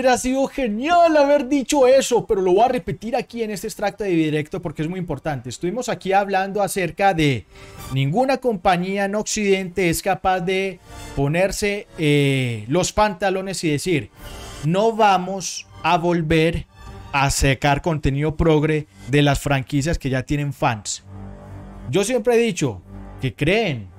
Hubiera sido genial haber dicho eso, pero lo voy a repetir aquí en este extracto de directo porque es muy importante. Estuvimos aquí hablando acerca de ninguna compañía en Occidente es capaz de ponerse eh, los pantalones y decir, no vamos a volver a secar contenido progre de las franquicias que ya tienen fans. Yo siempre he dicho que creen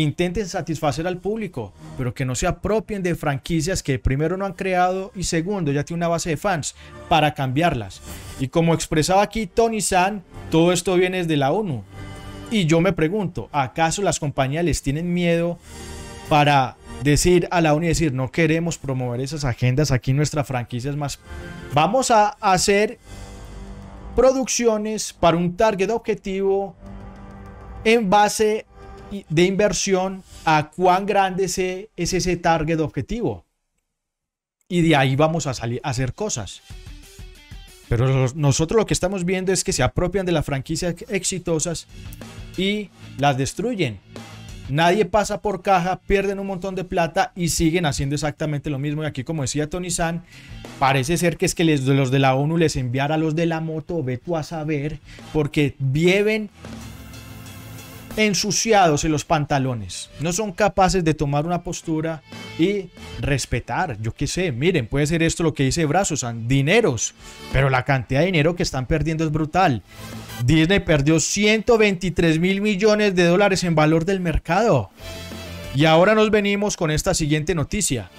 intenten satisfacer al público, pero que no se apropien de franquicias que primero no han creado y segundo ya tiene una base de fans para cambiarlas. Y como expresaba aquí Tony San, todo esto viene desde la ONU. Y yo me pregunto, ¿acaso las compañías les tienen miedo para decir a la ONU y decir no queremos promover esas agendas aquí nuestras franquicias más? Vamos a hacer producciones para un target objetivo en base de inversión a cuán grande es ese target objetivo. Y de ahí vamos a, salir, a hacer cosas. Pero nosotros lo que estamos viendo es que se apropian de las franquicias exitosas y las destruyen. Nadie pasa por caja, pierden un montón de plata y siguen haciendo exactamente lo mismo. Y aquí, como decía Tony San, parece ser que es que los de la ONU les enviara a los de la moto, ve tú a saber, porque viven ensuciados en los pantalones. No son capaces de tomar una postura y respetar. Yo qué sé, miren, puede ser esto lo que dice Brazos, dineros, pero la cantidad de dinero que están perdiendo es brutal. Disney perdió 123 mil millones de dólares en valor del mercado. Y ahora nos venimos con esta siguiente noticia.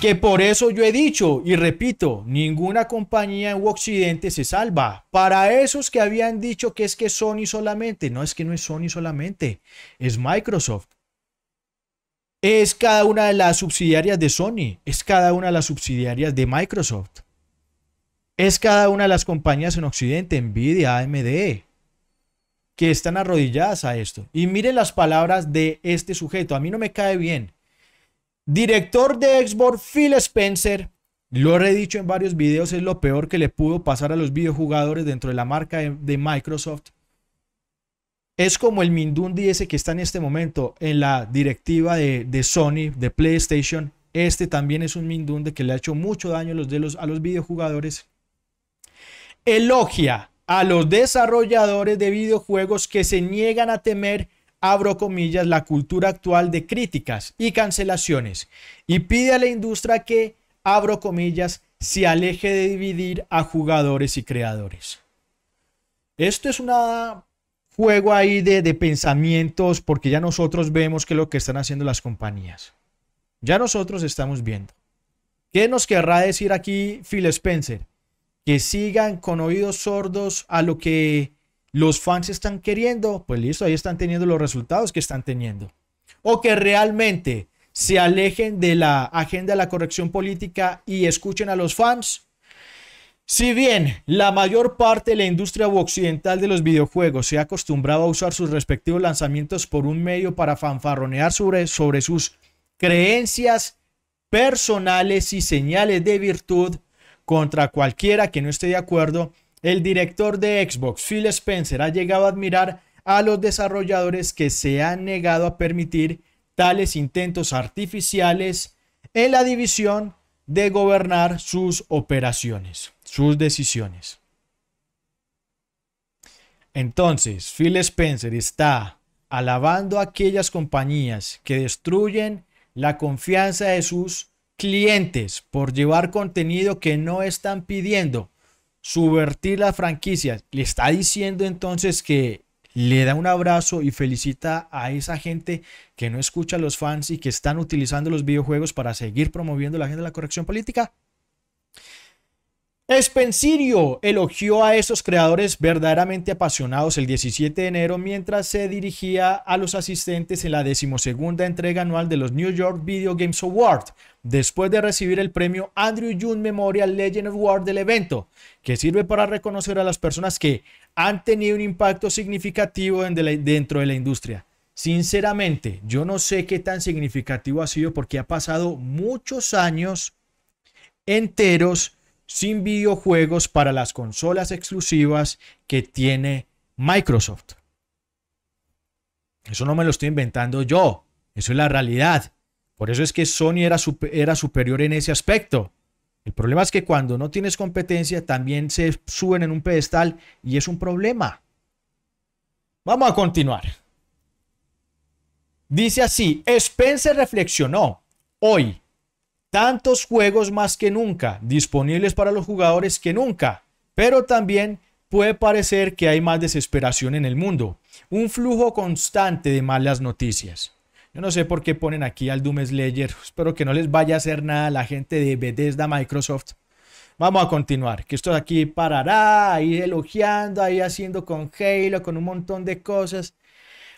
Que por eso yo he dicho y repito, ninguna compañía en Occidente se salva. Para esos que habían dicho que es que Sony solamente, no es que no es Sony solamente, es Microsoft. Es cada una de las subsidiarias de Sony, es cada una de las subsidiarias de Microsoft. Es cada una de las compañías en Occidente, Nvidia, AMD, que están arrodilladas a esto. Y miren las palabras de este sujeto, a mí no me cae bien Director de Xbox Phil Spencer, lo he dicho en varios videos, es lo peor que le pudo pasar a los videojugadores dentro de la marca de, Microsoft. Es como el Mindundi ese que está en este momento en la directiva de, Sony, de PlayStation. Este también es un Mindundi que le ha hecho mucho daño los, a los videojugadores. Elogia a los desarrolladores de videojuegos que se niegan a temer abro comillas, la cultura actual de críticas y cancelaciones y pide a la industria que, abro comillas, se aleje de dividir a jugadores y creadores. Esto es un juego ahí de, pensamientos porque ya nosotros vemos que es lo que están haciendo las compañías. Ya nosotros estamos viendo. ¿Qué nos querrá decir aquí Phil Spencer? Que sigan con oídos sordos a lo que los fans están queriendo, pues listo, ahí están teniendo los resultados que están teniendo. O que realmente se alejen de la agenda de la corrección política y escuchen a los fans. Si bien la mayor parte de la industria occidental de los videojuegos se ha acostumbrado a usar sus respectivos lanzamientos por un medio para fanfarronear sobre, sobre sus creencias personales y señales de virtud contra cualquiera que no esté de acuerdo, el director de Xbox, Phil Spencer, ha llegado a admirar a los desarrolladores que se han negado a permitir tales intentos artificiales en la división de gobernar sus operaciones, sus decisiones. Entonces, Phil Spencer está alabando a aquellas compañías que destruyen la confianza de sus clientes por llevar contenido que no están pidiendo subvertir las franquicias. Le está diciendo entonces que le da un abrazo y felicita a esa gente que no escucha a los fans y que están utilizando los videojuegos para seguir promoviendo la agenda de la corrección política. Spencirio elogió a esos creadores verdaderamente apasionados el 17 de enero mientras se dirigía a los asistentes en la decimosegunda entrega anual de los New York Video Games Awards después de recibir el premio Andrew Young Memorial Legend Award del evento, que sirve para reconocer a las personas que han tenido un impacto significativo dentro de la industria. Sinceramente, yo no sé qué tan significativo ha sido porque ha pasado muchos años enteros sin videojuegos para las consolas exclusivas que tiene Microsoft. Eso no me lo estoy inventando yo, eso es la realidad. Por eso es que Sony era, era superior en ese aspecto. El problema es que cuando no tienes competencia también se suben en un pedestal y es un problema. Vamos a continuar. Dice así, Spencer reflexionó, hoy tantos juegos más que nunca, disponibles para los jugadores que nunca, pero también puede parecer que hay más desesperación en el mundo, un flujo constante de malas noticias. Yo no sé por qué ponen aquí al Doom Slayer, espero que no les vaya a hacer nada la gente de Bethesda Microsoft. Vamos a continuar, que esto aquí parará, ahí elogiando, ahí haciendo con Halo, con un montón de cosas.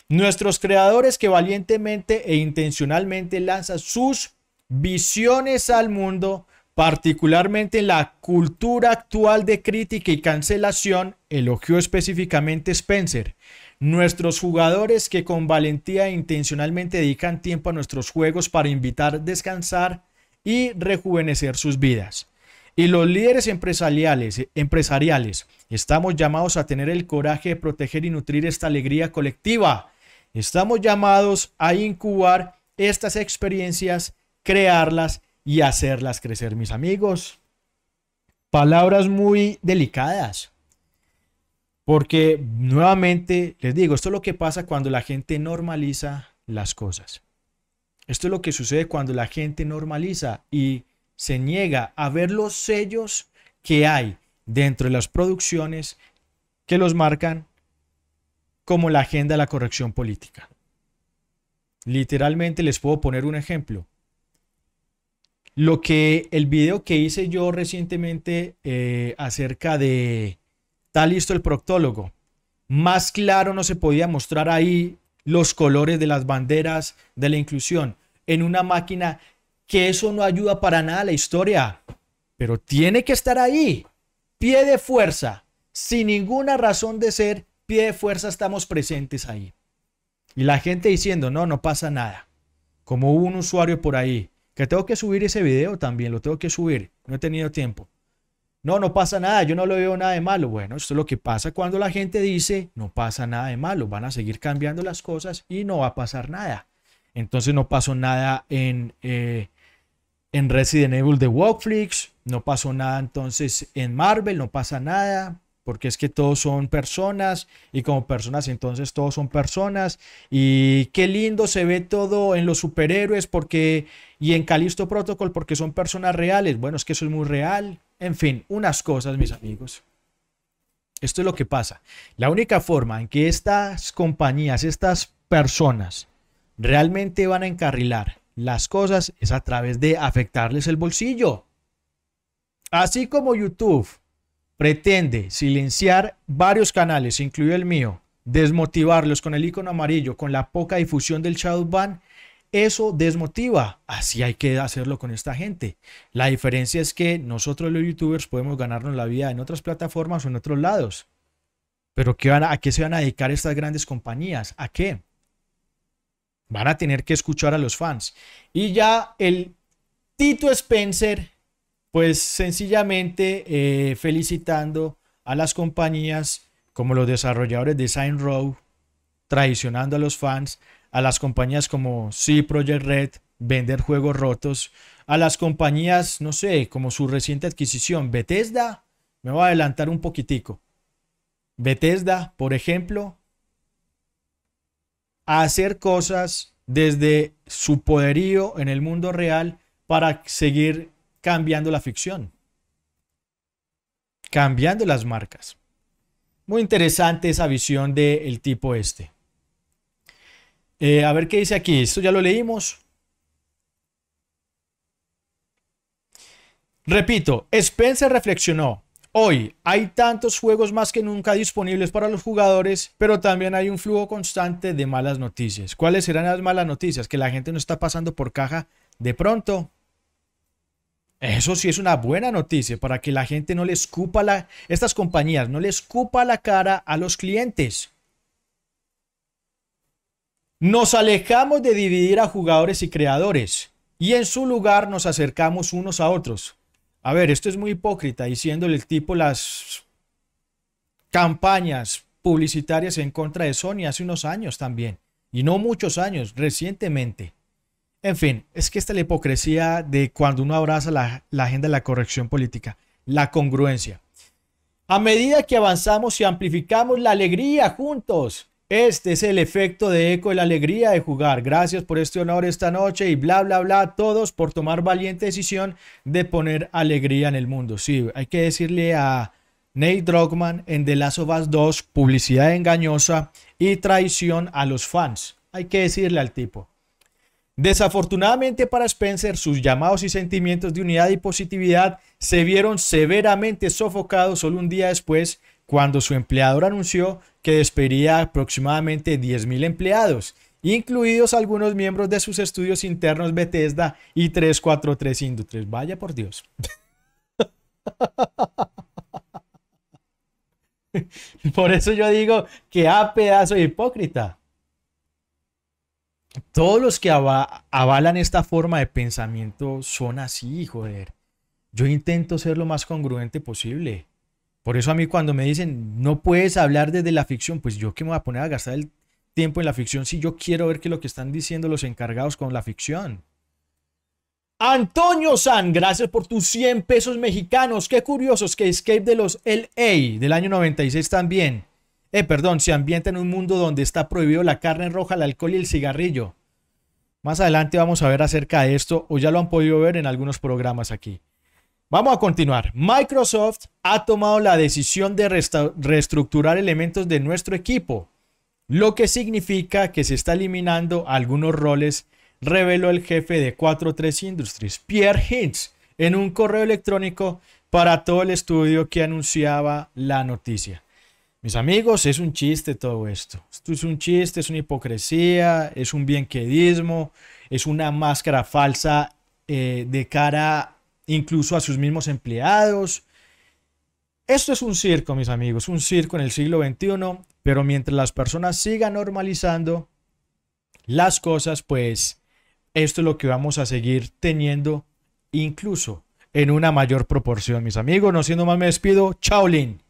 Nuestros creadores que valientemente e intencionalmente lanzan sus visiones al mundo, particularmente en la cultura actual de crítica y cancelación, elogió específicamente Spencer. Nuestros jugadores que con valentía e intencionalmente dedican tiempo a nuestros juegos para invitar, descansar y rejuvenecer sus vidas. Y los líderes empresariales, empresariales, estamos llamados a tener el coraje de proteger y nutrir esta alegría colectiva. Estamos llamados a incubar estas experiencias crearlas y hacerlas crecer, mis amigos. Palabras muy delicadas. Porque nuevamente les digo, esto es lo que pasa cuando la gente normaliza las cosas. Esto es lo que sucede cuando la gente normaliza y se niega a ver los sellos que hay dentro de las producciones que los marcan como la agenda de la corrección política. Literalmente les puedo poner un ejemplo. Lo que el video que hice yo recientemente eh, acerca de está listo el proctólogo. Más claro no se podía mostrar ahí los colores de las banderas de la inclusión en una máquina que eso no ayuda para nada a la historia, pero tiene que estar ahí, pie de fuerza, sin ninguna razón de ser, pie de fuerza estamos presentes ahí. Y la gente diciendo, no, no pasa nada. Como hubo un usuario por ahí, que tengo que subir ese video también, lo tengo que subir. No he tenido tiempo. No, no pasa nada, yo no lo veo nada de malo. Bueno, esto es lo que pasa cuando la gente dice, no pasa nada de malo, van a seguir cambiando las cosas y no va a pasar nada. Entonces no pasó nada en, eh, en Resident Evil de Walkflix, no pasó nada entonces en Marvel, no pasa nada porque es que todos son personas y como personas entonces todos son personas y qué lindo se ve todo en los superhéroes porque y en Calixto Protocol porque son personas reales. Bueno, es que eso es muy real. En fin, unas cosas, mis amigos. Esto es lo que pasa. La única forma en que estas compañías, estas personas realmente van a encarrilar las cosas es a través de afectarles el bolsillo. Así como YouTube pretende silenciar varios canales, incluido el mío, desmotivarlos con el icono amarillo, con la poca difusión del ban, eso desmotiva. Así hay que hacerlo con esta gente. La diferencia es que nosotros los youtubers podemos ganarnos la vida en otras plataformas o en otros lados. Pero ¿qué van ¿a qué se van a dedicar estas grandes compañías? ¿A qué? Van a tener que escuchar a los fans. Y ya el Tito Spencer pues sencillamente eh, felicitando a las compañías como los desarrolladores de Sign Row, traicionando a los fans, a las compañías como C-Project Red, vender juegos rotos, a las compañías, no sé, como su reciente adquisición, Bethesda, me voy a adelantar un poquitico. Bethesda, por ejemplo, a hacer cosas desde su poderío en el mundo real para seguir cambiando la ficción, cambiando las marcas. Muy interesante esa visión del tipo este. Eh, a ver qué dice aquí. Esto ya lo leímos. Repito, Spencer reflexionó. Hoy hay tantos juegos más que nunca disponibles para los jugadores, pero también hay un flujo constante de malas noticias. ¿Cuáles serán las malas noticias? Que la gente no está pasando por caja de pronto eso sí es una buena noticia para que la gente no le escupa la, estas compañías no le escupa la cara a los clientes. Nos alejamos de dividir a jugadores y creadores y en su lugar nos acercamos unos a otros. A ver, esto es muy hipócrita diciéndole el tipo las campañas publicitarias en contra de Sony hace unos años también y no muchos años, recientemente. En fin, es que esta es la hipocresía de cuando uno abraza la, agenda de la corrección política, la congruencia. A medida que avanzamos y amplificamos la alegría juntos, este es el efecto de eco de la alegría de jugar. Gracias por este honor esta noche y bla, bla, bla todos por tomar valiente decisión de poner alegría en el mundo. Sí, hay que decirle a Nate Drogman en The Last of 2, publicidad engañosa y traición a los fans. Hay que decirle al tipo. Desafortunadamente para Spencer, sus llamados y sentimientos de unidad y positividad se vieron severamente sofocados solo un día después cuando su empleador anunció que despediría aproximadamente 10.000 empleados, incluidos algunos miembros de sus estudios internos Bethesda y 343 Industries. Vaya por Dios. Por eso yo digo que a pedazo de hipócrita todos los que avalan esta forma de pensamiento son así, joder. Yo intento ser lo más congruente posible. Por eso a mí cuando me dicen, no puedes hablar desde la ficción, pues yo que me voy a poner a gastar el tiempo en la ficción si yo quiero ver que lo que están diciendo los encargados con la ficción. Antonio San, gracias por tus 100 pesos mexicanos. Qué curiosos que Escape de los LA del año 96 también eh, perdón, se ambienta en un mundo donde está prohibido la carne roja, el alcohol y el cigarrillo. Más adelante vamos a ver acerca de esto o ya lo han podido ver en algunos programas aquí. Vamos a continuar. Microsoft ha tomado la decisión de reestructurar elementos de nuestro equipo, lo que significa que se está eliminando algunos roles, reveló el jefe de 43 Industries, Pierre Hintz, en un correo electrónico para todo el estudio que anunciaba la noticia. Mis amigos, es un chiste todo esto. Esto es un chiste, es una hipocresía, es un bienquedismo, es una máscara falsa eh, de cara incluso a sus mismos empleados. Esto es un circo, mis amigos, un circo en el siglo XXI, pero mientras las personas sigan normalizando las cosas, pues esto es lo que vamos a seguir teniendo incluso en una mayor proporción, mis amigos. No siendo más, me despido. Lin.